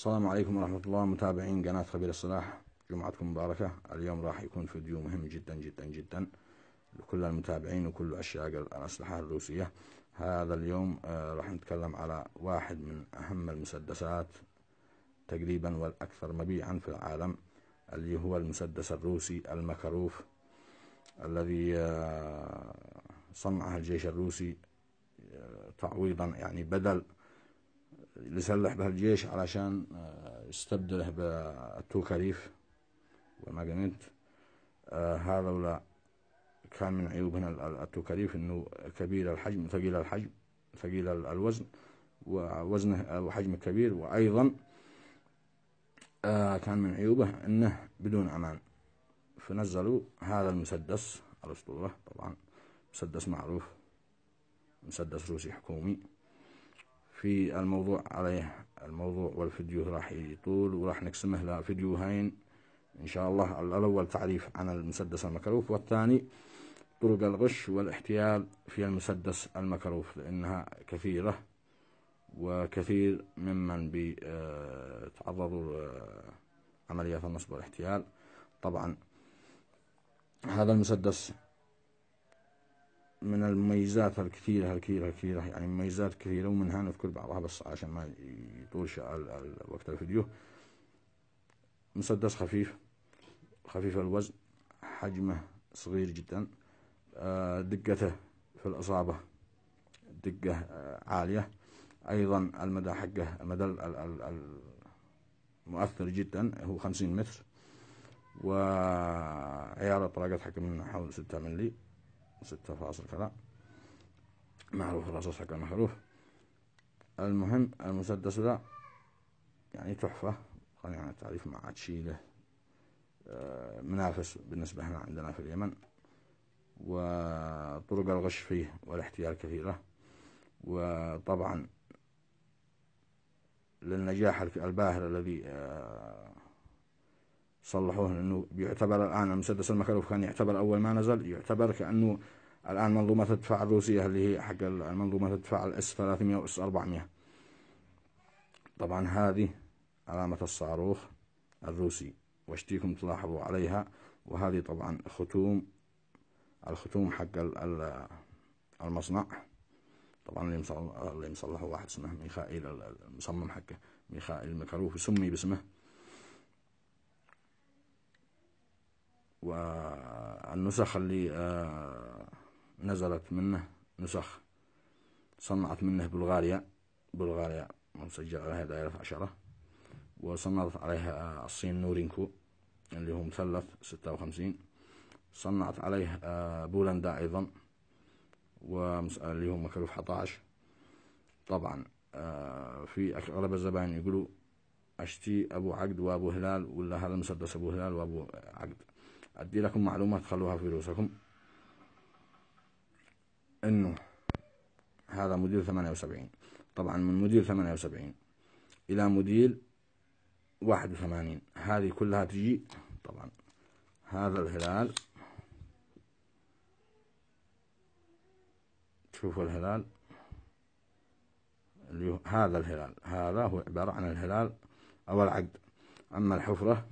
السلام عليكم ورحمة الله متابعين قناة خبير الصلاح جمعتكم مباركة اليوم راح يكون فيديو مهم جدا جدا جدا لكل المتابعين وكل عشاق الأسلحة الروسية هذا اليوم آه، راح نتكلم على واحد من أهم المسدسات تقريبا والأكثر مبيعا في العالم اللي هو المسدس الروسي المكروف الذي آه، صنعه الجيش الروسي آه، تعويضا يعني بدل يسلح به الجيش علشان آه، يستبدله بالتوكاليف والمجانيت آه، هذا كان من عيوب هنا التوكاليف انه كبير الحجم ثقيل الحجم ثقيل الوزن ووزنه وحجمه كبير وايضا آه، كان من عيوبه انه بدون امان فنزلوا هذا المسدس الاسطوره طبعا مسدس معروف مسدس روسي حكومي في الموضوع عليه الموضوع والفيديو راح يطول وراح نقسمه لفيديوهين إن شاء الله الأول تعريف عن المسدس المكروف والثاني طرق الغش والاحتيال في المسدس المكروف لأنها كثيرة وكثير ممن آه، تعرضوا آه، عمليات النصب والاحتيال طبعا هذا المسدس من المميزات الكثيرة الكثيرة الكثيرة يعني مميزات كثيرة ومنها نذكر بعضها بس عشان ما يطول وقت الفيديو مسدس خفيف خفيف الوزن حجمه صغير جدا آه، دقته في الإصابة دقة آه، عالية أيضا المدى حقه المدى المؤثر جدا هو خمسين متر وعيار حقه حكم حول ستة ملي ستة فاصل كذا معروف الرصاص حق المحروف المهم المسدس ذا يعني تحفة خلينا يعني التعريف ما عاد شيله آه، منافس بالنسبة هنا عندنا في اليمن وطرق الغش فيه والاحتيال كثيرة وطبعا للنجاح الباهر الذي آه، صلحوه لانه بيعتبر الان المسدس المكروف كان يعتبر اول ما نزل يعتبر كانه الان منظومه الدفاع الروسيه اللي هي حق منظومه الدفاع الاس 300 واس 400 طبعا هذه علامه الصاروخ الروسي واشتيكم تلاحظوا عليها وهذه طبعا ختوم الختوم حق المصنع طبعا اللي مصلحه واحد اسمه ميخائيل المصمم حقه ميخائيل المكروف يسمي باسمه والنسخ اللي آه، نزلت منه نسخ صنعت منه بلغاريا بلغاريا مسجل عليها دائرة عشرة وصنعت عليها آه، الصين نورينكو اللي هو مثلث ستة وخمسين صنعت عليه آه، بولندا أيضا واللي هو مكلف حطاش طبعا في أغلب الزبائن يقولوا أشتي أبو عقد وأبو هلال ولا هذا مسدس أبو هلال وأبو عقد أدي لكم معلومات خلوها في رؤوسكم إنه هذا موديل 78 طبعا من موديل 78 إلى موديل 81 هذه كلها تجي طبعا هذا الهلال شوفوا الهلال هذا الهلال هذا هو عبارة عن الهلال أو العقد أما الحفرة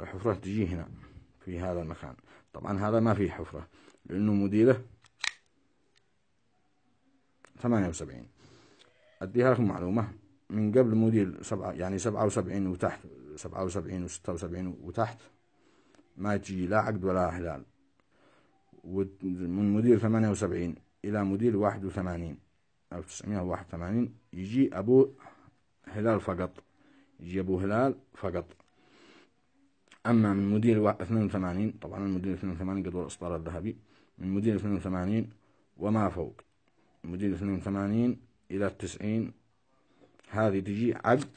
الحفرة تجي هنا في هذا المكان طبعا هذا ما فيه حفرة لأنه موديله ثمانية وسبعين أديها لكم معلومة من قبل موديل سبعة يعني سبعة وسبعين وتحت سبعة وسبعين وستة وسبعين وتحت ما تجي لا عقد ولا هلال ومن موديل ثمانية وسبعين إلى موديل واحد وثمانين ألف تسعمية واحد وثمانين يجي أبو هلال فقط يجي أبو هلال فقط أما من مدير 82 طبعا المدير 82 جدول الإصدار الذهبي من مدير 82 وما فوق مدير 82 إلى 90 هذه تجي عقد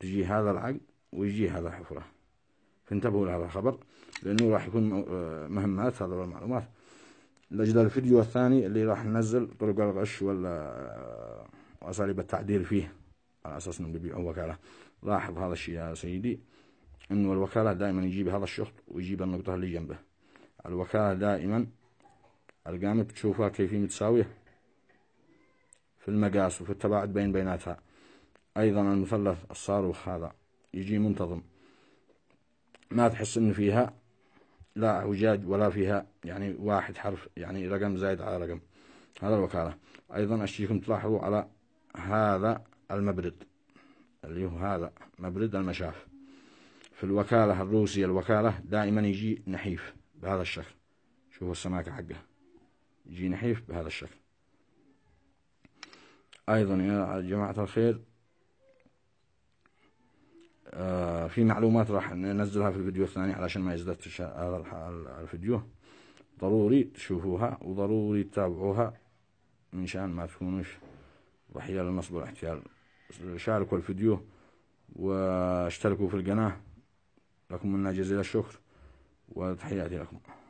تجي هذا العقد ويجي هذا الحفرة فانتبهوا لهذا الخبر لأنه راح يكون آه، مهمات هذا المعلومات لأجل الفيديو الثاني اللي راح ننزل طرق الغش ولا آه، وأساليب التعديل فيه على أساس إنه بيبيعوا وكالة لاحظ هذا الشيء يا سيدي أن الوكالة دائما يجيب هذا الشخط ويجيب النقطة اللي جنبه الوكالة دائما أرقام بتشوفها كيف متساوية في المقاس وفي التباعد بين بيناتها أيضا المثلث الصاروخ هذا يجي منتظم ما تحس أن فيها لا اعوجاج ولا فيها يعني واحد حرف يعني رقم زايد على رقم هذا الوكالة أيضا أشيكم تلاحظوا على هذا المبرد اللي هو هذا مبرد المشاف في الوكالة الروسية الوكالة دائما يجي نحيف بهذا الشكل شوفوا السماكة حقه يجي نحيف بهذا الشكل أيضا يا جماعة الخير آه في معلومات راح ننزلها في الفيديو الثاني علشان ما يزداد هذا الفيديو ضروري تشوفوها وضروري تتابعوها من شان ما تكونوش ضحية للنصب والاحتيال شاركوا الفيديو واشتركوا في القناة لكم منا جزيل الشكر وتحياتي لكم